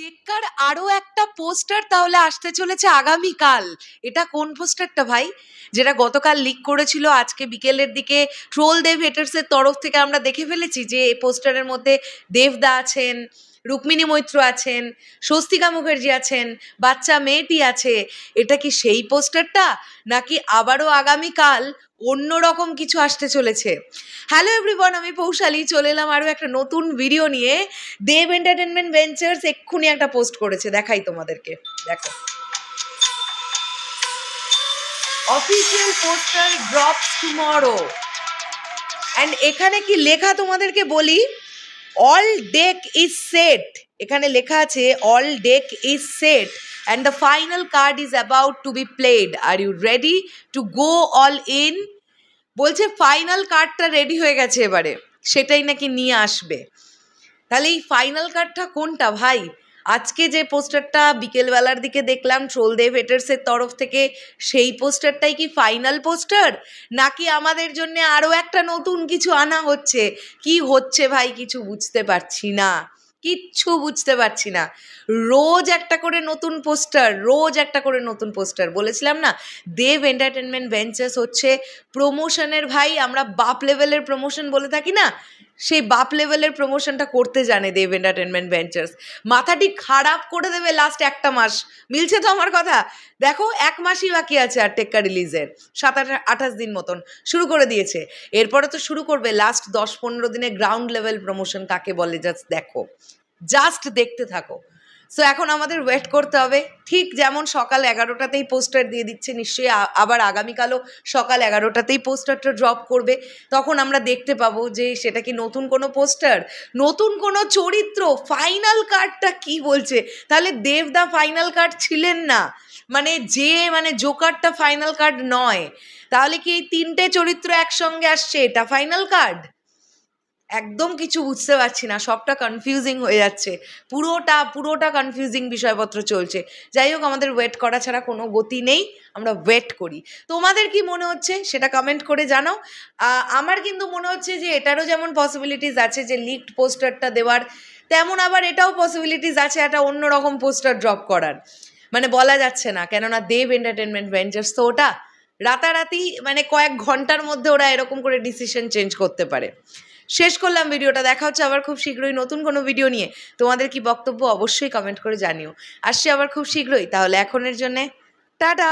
টেক্কার আরও একটা পোস্টার তাহলে আসতে চলেছে আগামীকাল এটা কোন পোস্টারটা ভাই যেটা গতকাল লিক করেছিল আজকে বিকেলের দিকে ট্রোল দেব হেটার্সের তরফ থেকে আমরা দেখে ফেলেছি যে এই পোস্টারের মধ্যে দেবদা আছেন রুক্মিণী মৈত্র আছেন স্বস্তিকা মুখার্জি আছেন বাচ্চা মেয়েটি আছে এটা কি সেই পোস্টারটা নাকি আবারও আগামীকাল অন্য রকম কিছু আসতে চলেছে হ্যালো এভরিবন আমি পৌশালী চলে এলাম আরও একটা নতুন ভিডিও নিয়ে দেব এন্টারটেনমেন্ট ভেঞ্চার্স এক্ষুনি একটা পোস্ট করেছে দেখাই তোমাদেরকে দেখো official poster drops tomorrow and এখানে কি লেখা তোমাদেরকে বলি অল ডেক ইজ সেট এখানে লেখা আছে all deck is set and the final card is about to be played are you ready to go all in বলছে ফাইনাল কার্ডটা রেডি হয়ে গেছে এবারে সেটাই নাকি নিয়ে আসবে তাহলে এই ফাইনাল কার্ডটা কোনটা ভাই আজকে যে পোস্টারটা বিকেলবেলার দিকে দেখলাম ট্রোলদেব হেটার্সের তরফ থেকে সেই পোস্টারটাই কি ফাইনাল পোস্টার নাকি আমাদের জন্য আরও একটা নতুন কিছু আনা হচ্ছে কি হচ্ছে ভাই কিছু বুঝতে পারছি না কিচ্ছু বুঝতে পারছি না রোজ একটা করে নতুন পোস্টার রোজ একটা করে নতুন পোস্টার বলেছিলাম না দেব এন্টারটেনমেন্ট ভেঞ্চার্স হচ্ছে প্রমোশনের ভাই আমরা বাপ লেভেলের প্রমোশন বলে থাকি না সেই বাপ লেভেলের প্রমোশনটা করতে জানে দেব এন্টারটেনমেন্ট ভেঞ্চার্স মাথাটি খারাপ করে দেবে লাস্ট একটা মাস মিলছে তো আমার কথা দেখো এক মাসই বাকি আছে আর টেক্কা রিলিজের সাত আট আঠাশ দিন মতন শুরু করে দিয়েছে এরপরে তো শুরু করবে লাস্ট দশ পনেরো দিনে গ্রাউন্ড লেভেল প্রমোশন কাকে বলে জাস্ট দেখো জাস্ট দেখতে থাকো সো এখন আমাদের ওয়েট করতে হবে ঠিক যেমন সকাল এগারোটাতেই পোস্টার দিয়ে দিচ্ছে নিশ্চয়ই আবার আগামীকালও সকাল এগারোটাতেই পোস্টারটা ড্রপ করবে তখন আমরা দেখতে পাবো যে সেটা কি নতুন কোনো পোস্টার নতুন কোনো চরিত্র ফাইনাল কার্ডটা কি বলছে তাহলে দেবদা ফাইনাল কার্ড ছিলেন না মানে যে মানে জোকারটা ফাইনাল কার্ড নয় তাহলে কি এই তিনটে চরিত্র একসঙ্গে আসছে এটা ফাইনাল কার্ড একদম কিছু বুঝতে পারছি না সবটা কনফিউজিং হয়ে যাচ্ছে পুরোটা পুরোটা কনফিউজিং বিষয়পত্র চলছে যাই হোক আমাদের ওয়েট করা ছাড়া কোনো গতি নেই আমরা ওয়েট করি তোমাদের কি মনে হচ্ছে সেটা কমেন্ট করে জানাও আমার কিন্তু মনে হচ্ছে যে এটারও যেমন পসিবিলিটিস আছে যে লিকড পোস্টারটা দেওয়ার তেমন আবার এটাও পসিবিলিটিস আছে একটা অন্যরকম পোস্টার ড্রপ করার মানে বলা যাচ্ছে না কেননা দেব এন্টারটেনমেন্ট ভেঞ্চার্স তো ওটা রাতারাতি মানে কয়েক ঘন্টার মধ্যে ওরা এরকম করে ডিসিশন চেঞ্জ করতে পারে শেষ করলাম ভিডিওটা দেখা হচ্ছে আবার খুব শীঘ্রই নতুন কোনো ভিডিও নিয়ে তোমাদের কি বক্তব্য অবশ্যই কমেন্ট করে জানিও আসছি আবার খুব শীঘ্রই তাহলে এখনের জন্যে টাটা